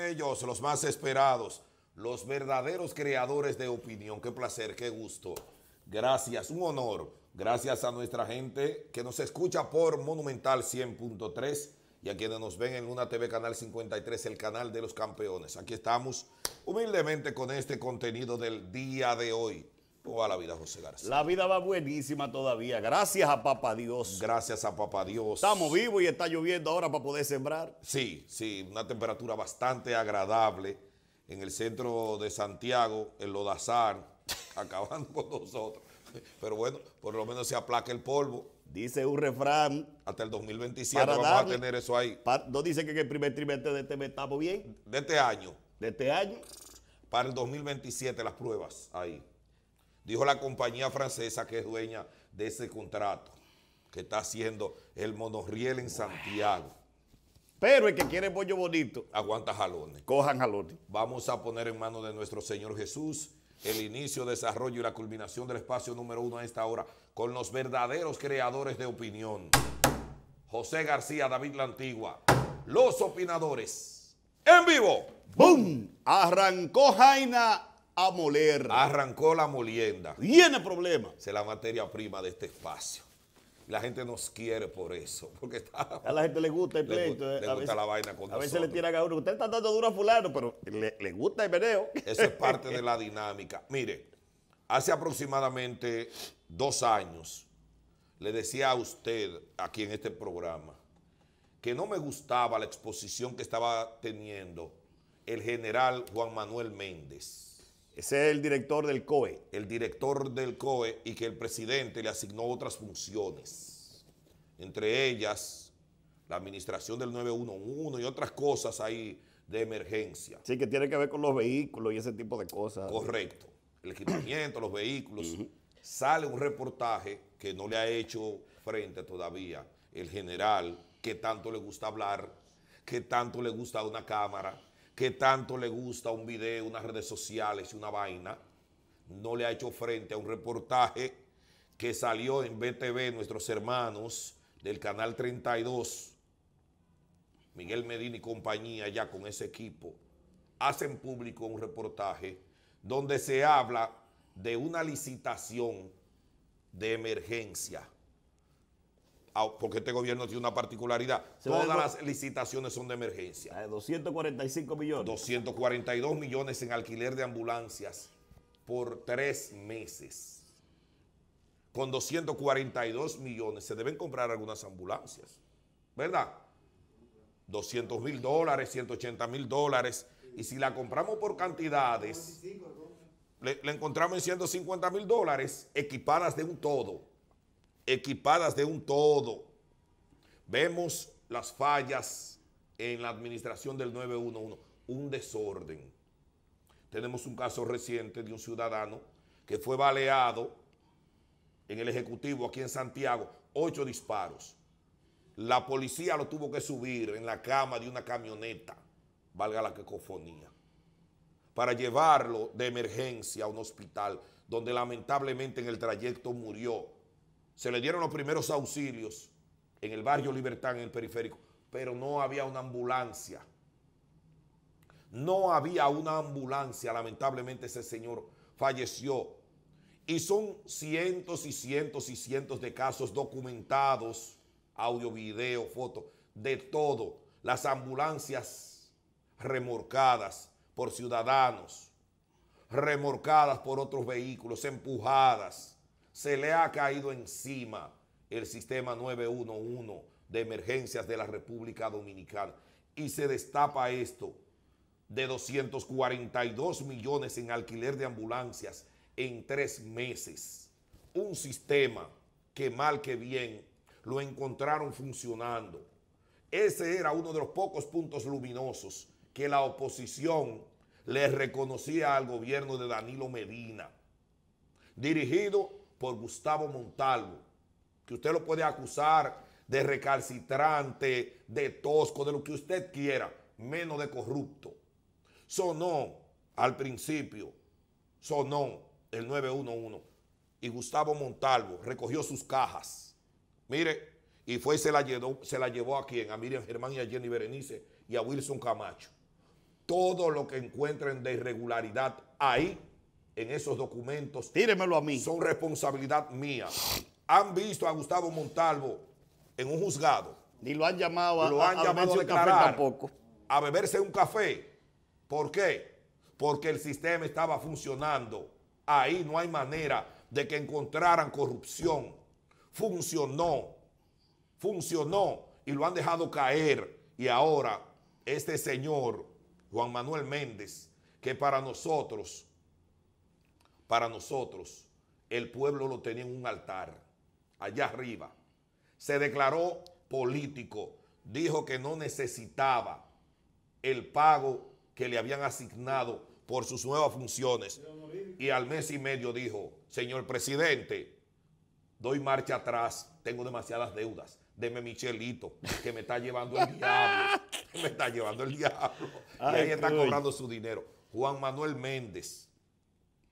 ellos, los más esperados, los verdaderos creadores de opinión. Qué placer, qué gusto. Gracias, un honor. Gracias a nuestra gente que nos escucha por Monumental 100.3 y a quienes nos ven en Luna TV Canal 53, el canal de los campeones. Aquí estamos humildemente con este contenido del día de hoy. ¿Cómo la vida, José García? La vida va buenísima todavía. Gracias a Papá Dios. Gracias a Papá Dios. Estamos vivos y está lloviendo ahora para poder sembrar. Sí, sí, una temperatura bastante agradable en el centro de Santiago, en Lodazar, acabando con nosotros. Pero bueno, por lo menos se aplaca el polvo. Dice un refrán. Hasta el 2027 vamos a tener eso ahí. no dice que en el primer trimestre de este mes estamos bien. De este año. De este año. Para el 2027 las pruebas ahí dijo la compañía francesa que es dueña de ese contrato que está haciendo el monorriel en Santiago. Pero el que quiere pollo bonito. Aguanta jalones. Cojan jalones. Vamos a poner en manos de nuestro Señor Jesús el inicio, desarrollo y la culminación del espacio número uno a esta hora con los verdaderos creadores de opinión. José García, David La Antigua, los opinadores. En vivo. ¡Bum! Arrancó Jaina a moler. Arrancó la molienda. Tiene problema. Es la materia prima de este espacio. La gente nos quiere por eso. Porque a la gente le gusta el pleito. Eh. Le, gusta la vaina A veces le tiran a uno. Usted está dando duro a fulano, pero le, gusta el veneo. Eso es parte de la dinámica. Mire, hace aproximadamente dos años le decía a usted aquí en este programa que no me gustaba la exposición que estaba teniendo el general Juan Manuel Méndez ese es el director del COE. El director del COE y que el presidente le asignó otras funciones. Entre ellas, la administración del 911 y otras cosas ahí de emergencia. Sí, que tiene que ver con los vehículos y ese tipo de cosas. Correcto. El equipamiento, los vehículos. Sale un reportaje que no le ha hecho frente todavía el general que tanto le gusta hablar, que tanto le gusta una cámara que tanto le gusta un video, unas redes sociales y una vaina, no le ha hecho frente a un reportaje que salió en BTV, nuestros hermanos del Canal 32, Miguel Medina y compañía, ya con ese equipo, hacen público un reportaje donde se habla de una licitación de emergencia porque este gobierno tiene una particularidad. Todas las licitaciones son de emergencia. De 245 millones. 242 millones en alquiler de ambulancias por tres meses. Con 242 millones se deben comprar algunas ambulancias, ¿verdad? 200 mil dólares, 180 mil dólares. Y si la compramos por cantidades, le, le encontramos en 150 mil dólares equipadas de un todo equipadas de un todo. Vemos las fallas en la administración del 911, un desorden. Tenemos un caso reciente de un ciudadano que fue baleado en el Ejecutivo aquí en Santiago, ocho disparos. La policía lo tuvo que subir en la cama de una camioneta, valga la cacofonía, para llevarlo de emergencia a un hospital donde lamentablemente en el trayecto murió se le dieron los primeros auxilios en el barrio Libertad, en el periférico, pero no había una ambulancia. No había una ambulancia, lamentablemente ese señor falleció. Y son cientos y cientos y cientos de casos documentados, audio, video, foto, de todo. Las ambulancias remorcadas por ciudadanos, remorcadas por otros vehículos, empujadas se le ha caído encima el sistema 911 de emergencias de la República Dominicana y se destapa esto de 242 millones en alquiler de ambulancias en tres meses. Un sistema que mal que bien lo encontraron funcionando. Ese era uno de los pocos puntos luminosos que la oposición le reconocía al gobierno de Danilo Medina, dirigido por Gustavo Montalvo, que usted lo puede acusar de recalcitrante, de tosco, de lo que usted quiera, menos de corrupto. Sonó al principio, sonó el 911 y Gustavo Montalvo recogió sus cajas. Mire, y fue y se la llevó, se a quien, a Miriam Germán y a Jenny Berenice y a Wilson Camacho. Todo lo que encuentren de irregularidad ahí en esos documentos. Tíremelo a mí. Son responsabilidad mía. Han visto a Gustavo Montalvo en un juzgado. Ni lo han llamado a, tampoco. A beberse un café. ¿Por qué? Porque el sistema estaba funcionando. Ahí no hay manera de que encontraran corrupción. Funcionó. Funcionó. Y lo han dejado caer. Y ahora, este señor, Juan Manuel Méndez, que para nosotros para nosotros, el pueblo lo tenía en un altar, allá arriba. Se declaró político, dijo que no necesitaba el pago que le habían asignado por sus nuevas funciones. Y al mes y medio dijo, señor presidente, doy marcha atrás, tengo demasiadas deudas. Deme Michelito, que me está llevando el diablo. me está llevando el diablo. y ahí está cobrando su dinero. Juan Manuel Méndez,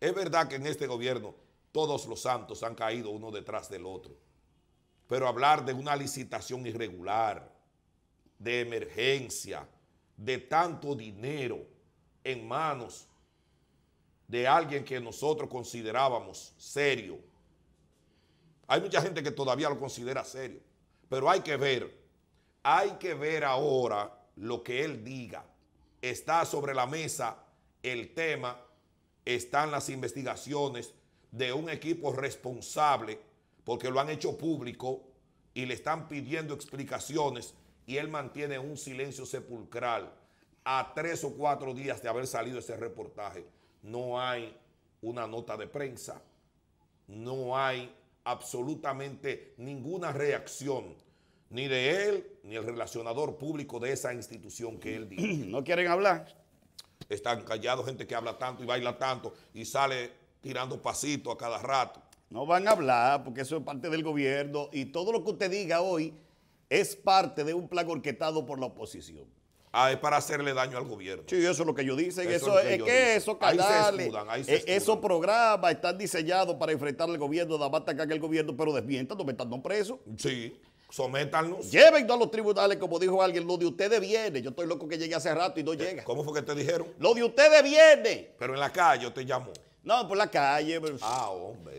es verdad que en este gobierno todos los santos han caído uno detrás del otro. Pero hablar de una licitación irregular, de emergencia, de tanto dinero en manos de alguien que nosotros considerábamos serio. Hay mucha gente que todavía lo considera serio, pero hay que ver, hay que ver ahora lo que él diga. Está sobre la mesa el tema están las investigaciones de un equipo responsable porque lo han hecho público y le están pidiendo explicaciones y él mantiene un silencio sepulcral a tres o cuatro días de haber salido ese reportaje. No hay una nota de prensa, no hay absolutamente ninguna reacción ni de él ni el relacionador público de esa institución que él dice. No quieren hablar están callados, gente que habla tanto y baila tanto y sale tirando pasitos a cada rato. No van a hablar porque eso es parte del gobierno y todo lo que usted diga hoy es parte de un plan orquestado por la oposición. Ah, es para hacerle daño al gobierno. Sí, eso es lo que yo dicen. Eso, eso es, que, eso canales, eh, esos programas están diseñados para enfrentar al gobierno, nada más atacar al gobierno, pero desvientan me están preso. Sí. Sométanlos. Llévenlo a los tribunales, como dijo alguien, lo de ustedes viene. Yo estoy loco que llegué hace rato y no eh, llega. ¿Cómo fue que te dijeron? Lo de ustedes viene. Pero en la calle te llamó. No, por la calle. Pero... Ah, hombre.